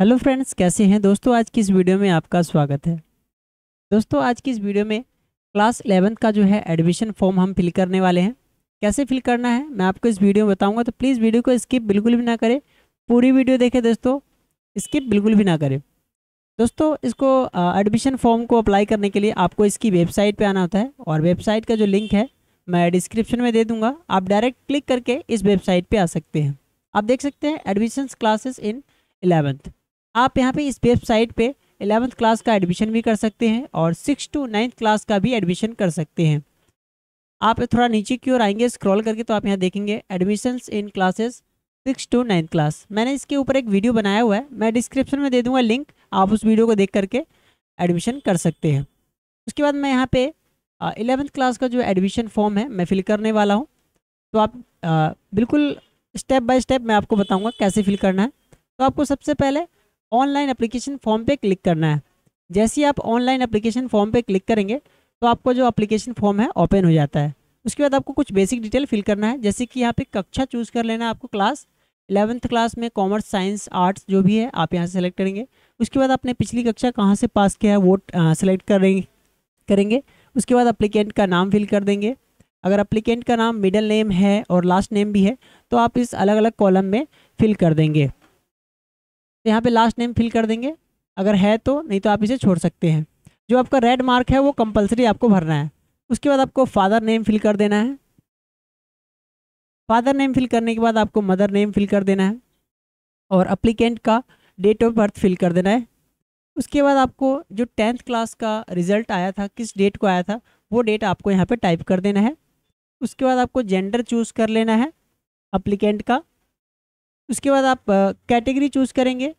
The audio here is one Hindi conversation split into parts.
हेलो फ्रेंड्स कैसे हैं दोस्तों आज की इस वीडियो में आपका स्वागत है दोस्तों आज की इस वीडियो में क्लास एलेवंथ का जो है एडमिशन फॉर्म हम फिल करने वाले हैं कैसे फिल करना है मैं आपको इस वीडियो में बताऊंगा तो प्लीज़ वीडियो को स्किप बिल्कुल भी ना करें पूरी वीडियो देखें दोस्तों स्किप बिल्कुल भी ना करें दोस्तों इसको एडमिशन फॉर्म को अप्लाई करने के लिए आपको इसकी वेबसाइट पर आना होता है और वेबसाइट का जो लिंक है मैं डिस्क्रिप्शन में दे दूँगा आप डायरेक्ट क्लिक करके इस वेबसाइट पर आ सकते हैं आप देख सकते हैं एडमिशन क्लासेस इन एलेवंथ आप यहाँ पे इस वेबसाइट पे एलेवंथ क्लास का एडमिशन भी कर सकते हैं और सिक्स टू नाइन्थ क्लास का भी एडमिशन कर सकते हैं आप थोड़ा नीचे की ओर आएंगे स्क्रॉल करके तो आप यहाँ देखेंगे admissions in classes six to ninth class मैंने इसके ऊपर एक वीडियो बनाया हुआ है मैं डिस्क्रिप्शन में दे दूंगा लिंक आप उस वीडियो को देख करके एडमिशन कर सकते हैं उसके बाद मैं यहाँ पे एलेवंथ क्लास का जो एडमिशन फॉर्म है मैं फिल करने वाला हूँ तो आप आ, बिल्कुल स्टेप बाय स्टेप मैं आपको बताऊँगा कैसे फिल करना है तो आपको सबसे पहले ऑनलाइन एप्लीकेशन फॉर्म पे क्लिक करना है जैसे ही आप ऑनलाइन एप्लीकेशन फॉर्म पे क्लिक करेंगे तो आपको जो एप्लीकेशन फॉर्म है ओपन हो जाता है उसके बाद आपको कुछ बेसिक डिटेल फिल करना है जैसे कि यहाँ पे कक्षा चूज़ कर लेना है आपको क्लास इलेवंथ क्लास में कॉमर्स साइंस आर्ट्स जो भी है आप यहाँ से सेलेक्ट करेंगे उसके बाद आपने पिछली कक्षा कहाँ से पास किया है वो सेलेक्ट करेंगे करेंगे उसके बाद अप्लीकेंट का नाम फिल कर देंगे अगर अप्लीकेंट का नाम मिडल नेम है और लास्ट नेम भी है तो आप इस अलग अलग कॉलम में फिल कर देंगे तो यहाँ पे लास्ट नेम फिल कर देंगे अगर है तो नहीं तो आप इसे छोड़ सकते हैं जो आपका रेड मार्क है वो कंपलसरी आपको भरना है उसके बाद आपको फादर नेम फिल कर देना है फादर नेम फिल करने के बाद आपको मदर नेम फिल कर देना है और अप्लीकेंट का डेट ऑफ बर्थ फिल कर देना है उसके बाद आपको जो टेंथ क्लास का रिजल्ट आया था किस डेट को आया था वो डेट आपको यहाँ पे टाइप कर देना है उसके बाद आपको जेंडर चूज़ कर लेना है अप्लीकेंट का उसके बाद आप कैटेगरी चूज़ करेंगे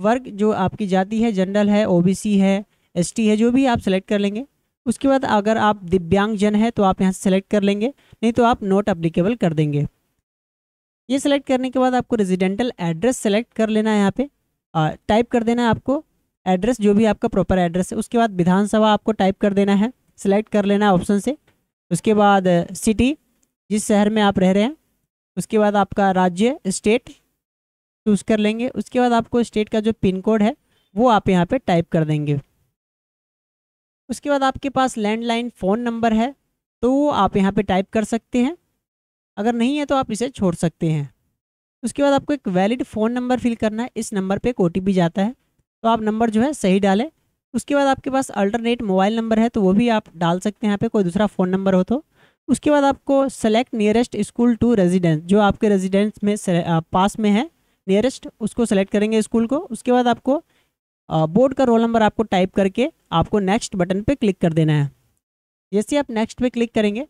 वर्ग जो आपकी जाति है जनरल है ओबीसी है एसटी है जो भी आप सेलेक्ट कर लेंगे उसके बाद अगर आप दिव्यांग जन है तो आप यहाँ से सेलेक्ट कर लेंगे नहीं तो आप नोट अप्लीकेबल कर देंगे ये सेलेक्ट करने के बाद आपको रेजिडेंटल एड्रेस सेलेक्ट कर लेना है यहाँ पे टाइप कर देना है आपको एड्रेस जो भी आपका प्रॉपर एड्रेस है उसके बाद विधानसभा आपको टाइप कर देना है सिलेक्ट कर लेना है ऑप्शन से उसके बाद सिटी जिस शहर में आप रह रहे हैं उसके बाद आपका राज्य स्टेट चूज़ कर लेंगे उसके बाद आपको स्टेट का जो पिन कोड है वो आप यहाँ पे टाइप कर देंगे उसके बाद आपके पास लैंडलाइन फ़ोन नंबर है तो वो आप यहाँ पे टाइप कर सकते हैं अगर नहीं है तो आप इसे छोड़ सकते हैं उसके बाद आपको एक वैलिड फ़ोन नंबर फिल करना है इस नंबर पर एक ओ जाता है तो आप नंबर जो है सही डालें उसके बाद आपके पास अल्टरनेट मोबाइल नंबर है तो वो भी आप डाल सकते हैं यहाँ पर कोई दूसरा फ़ोन नंबर हो तो उसके बाद आपको select nearest school to residence जो आपके रेजिडेंस में पास में है नियरेस्ट उसको सेलेक्ट करेंगे स्कूल को उसके बाद आपको बोर्ड का रोल नंबर आपको टाइप करके आपको नेक्स्ट बटन पे क्लिक कर देना है जैसे आप नेक्स्ट पे क्लिक करेंगे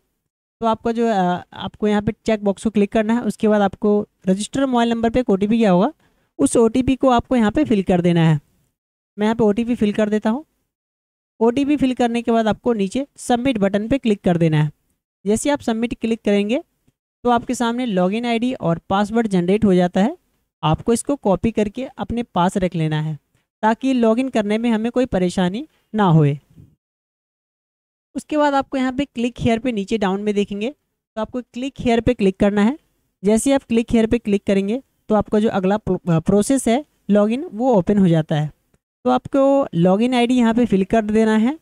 तो आपका जो आपको यहाँ पे चेक बॉक्स को क्लिक करना है उसके बाद आपको रजिस्टर मोबाइल नंबर पे एक ओ गया होगा उस ओ को आपको यहाँ पे फिल कर देना है मैं यहाँ पे ओ फिल कर देता हूँ ओ फिल करने के बाद आपको नीचे सबमिट बटन पर क्लिक कर देना है जैसे आप सबमिट क्लिक करेंगे तो आपके सामने लॉगिन आईडी और पासवर्ड जनरेट हो जाता है आपको इसको कॉपी करके अपने पास रख लेना है ताकि लॉगिन करने में हमें कोई परेशानी ना होए उसके बाद आपको यहाँ पे क्लिक हेयर पे नीचे डाउन में देखेंगे तो आपको क्लिक हेयर पे क्लिक करना है जैसे आप क्लिक हेयर पे क्लिक करेंगे तो आपका जो अगला प्रोसेस है लॉगिन वो ओपन हो जाता है तो आपको लॉगिन आईडी यहाँ पे फिल कर देना है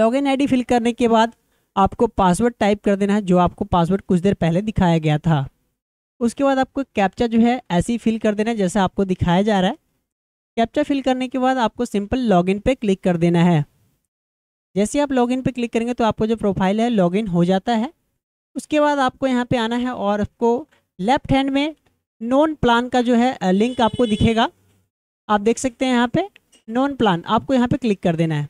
लॉगिन आईडी फिल करने के बाद आपको पासवर्ड टाइप कर देना है जो आपको पासवर्ड कुछ देर पहले दिखाया गया था उसके बाद आपको कैप्चा जो है ऐसे ही फिल कर देना है जैसा आपको दिखाया जा रहा है कैप्चा फिल करने के बाद आपको सिंपल लॉगिन पे क्लिक कर देना है जैसे आप लॉगिन पे क्लिक करेंगे तो आपको जो प्रोफाइल है लॉगिन हो जाता है उसके बाद आपको यहाँ पे आना है और आपको लेफ्ट हैंड में नॉन प्लान का जो है लिंक आपको दिखेगा आप देख सकते हैं यहाँ पर नॉन प्लान आपको यहाँ पर क्लिक कर देना है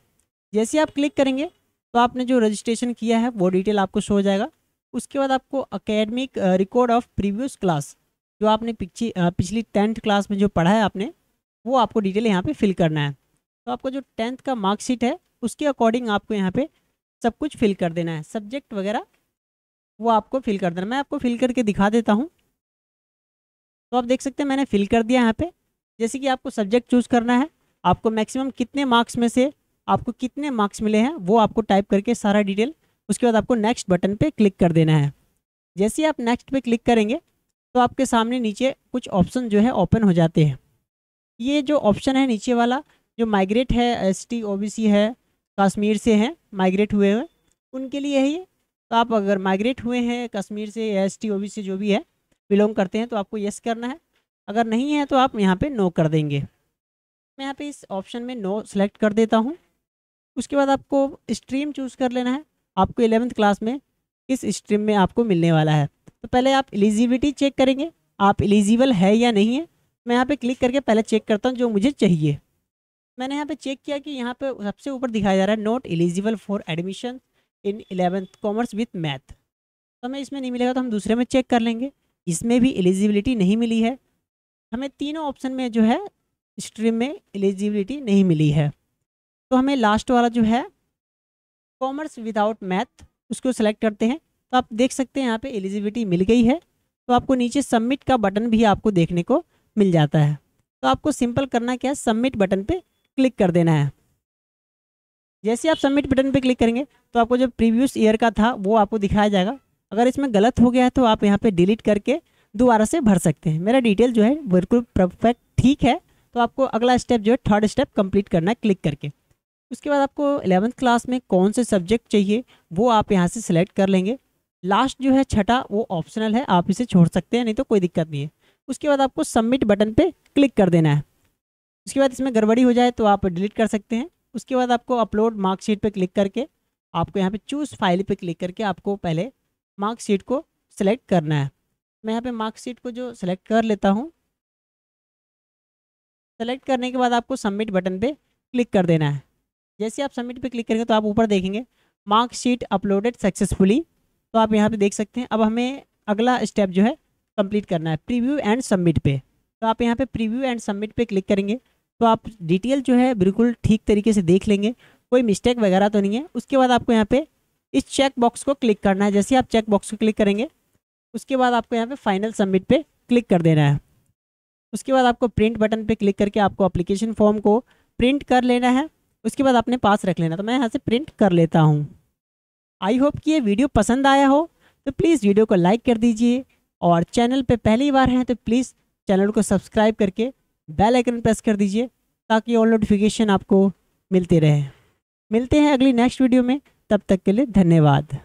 जैसे आप क्लिक करेंगे तो आपने जो रजिस्ट्रेशन किया है वो डिटेल आपको शो हो जाएगा उसके बाद आपको academic record of previous class जो आपने पिछली पिछली टेंथ क्लास में जो पढ़ा है आपने वो आपको डिटेल यहाँ पे फिल करना है तो आपको जो टेंथ का मार्कशीट है उसके अकॉर्डिंग आपको यहाँ पे सब कुछ फिल कर देना है सब्जेक्ट वगैरह वो आपको फिल कर देना मैं आपको फिल करके दिखा देता हूँ तो आप देख सकते हैं मैंने फिल कर दिया यहाँ पर जैसे कि आपको सब्जेक्ट चूज़ करना है आपको मैक्सिमम कितने मार्क्स में से आपको कितने मार्क्स मिले हैं वो आपको टाइप करके सारा डिटेल उसके बाद आपको नेक्स्ट बटन पे क्लिक कर देना है जैसे आप नेक्स्ट पे क्लिक करेंगे तो आपके सामने नीचे कुछ ऑप्शन जो है ओपन हो जाते हैं ये जो ऑप्शन है नीचे वाला जो माइग्रेट है एस टी है कश्मीर से हैं माइग्रेट हुए हैं उनके लिए है ये तो आप अगर माइग्रेट हुए हैं कश्मीर से एस टी जो भी है बिलोंग करते हैं तो आपको येस करना है अगर नहीं है तो आप यहाँ पर नो कर देंगे मैं यहाँ पे इस ऑप्शन में नो सेलेक्ट कर देता हूँ उसके बाद आपको स्ट्रीम चूज़ कर लेना है आपको एलेवंथ क्लास में किस स्ट्रीम में आपको मिलने वाला है तो पहले आप एलिजिबिलिटी चेक करेंगे आप एलिजिबल है या नहीं है मैं यहाँ पे क्लिक करके पहले चेक करता हूँ जो मुझे चाहिए मैंने यहाँ पे चेक किया कि यहाँ पे सबसे ऊपर दिखाया जा रहा है not eligible for admission in eleventh commerce with math तो हमें इसमें नहीं मिलेगा तो हम दूसरे में चेक कर लेंगे इसमें भी एलिजिबिलिटी नहीं मिली है हमें तीनों ऑप्शन में जो है स्ट्रीम में एलिजिबिलिटी नहीं मिली है तो हमें लास्ट वाला जो है कॉमर्स विदाउट मैथ उसको सेलेक्ट करते हैं तो आप देख सकते हैं यहाँ पे एलिजिबिलिटी मिल गई है तो आपको नीचे सबमिट का बटन भी आपको देखने को मिल जाता है तो आपको सिंपल करना क्या है सबमिट बटन पे क्लिक कर देना है जैसे आप सबमिट बटन पे क्लिक करेंगे तो आपको जो प्रीवियस ईयर का था वो आपको दिखाया जाएगा अगर इसमें गलत हो गया है तो आप यहाँ पर डिलीट करके दोबारा से भर सकते हैं मेरा डिटेल जो है बिल्कुल परफेक्ट ठीक है तो आपको अगला स्टेप जो है थर्ड स्टेप कम्प्लीट करना है क्लिक करके उसके बाद आपको एलेवंथ क्लास में कौन से सब्जेक्ट चाहिए वो आप यहाँ से सिलेक्ट कर लेंगे लास्ट जो है छठा वो ऑप्शनल है आप इसे छोड़ सकते हैं नहीं तो कोई दिक्कत नहीं है उसके बाद आपको सबमिट बटन पे क्लिक कर देना है उसके बाद इसमें गड़बड़ी हो जाए तो आप डिलीट कर सकते हैं उसके बाद आपको अपलोड मार्कशीट पे क्लिक करके आपको यहाँ पे चूज़ फाइल पे क्लिक करके आपको पहले मार्कशीट को सिलेक्ट करना है मैं यहाँ पे मार्कशीट को जो सिलेक्ट कर लेता हूँ सेलेक्ट करने के बाद आपको सबमिट बटन पे क्लिक कर देना है जैसे आप सबमिट पे क्लिक करेंगे तो आप ऊपर देखेंगे मार्कशीट अपलोडेड सक्सेसफुली तो आप यहाँ पे देख सकते हैं अब हमें अगला स्टेप जो है कंप्लीट करना है प्रीव्यू एंड सबमिट पे तो आप यहाँ पे प्रीव्यू एंड सबमिट पे क्लिक करेंगे तो आप डिटेल जो है बिल्कुल ठीक तरीके से देख लेंगे कोई मिस्टेक वगैरह तो नहीं है उसके बाद आपको यहाँ पर इस चेक बॉक्स को क्लिक करना है जैसे आप चेक बॉक्स को क्लिक करेंगे उसके बाद आपको यहाँ पर फाइनल सबमिट पर क्लिक कर देना है उसके बाद आपको प्रिंट बटन पर क्लिक करके आपको अप्लीकेशन फॉर्म को प्रिंट कर लेना है उसके बाद आपने पास रख लेना तो मैं यहाँ से प्रिंट कर लेता हूँ आई होप कि ये वीडियो पसंद आया हो तो प्लीज़ वीडियो को लाइक कर दीजिए और चैनल पे पहली बार हैं तो प्लीज़ चैनल को सब्सक्राइब करके बेल आइकन प्रेस कर दीजिए ताकि ऑल नोटिफिकेशन आपको मिलते रहे मिलते हैं अगली नेक्स्ट वीडियो में तब तक के लिए धन्यवाद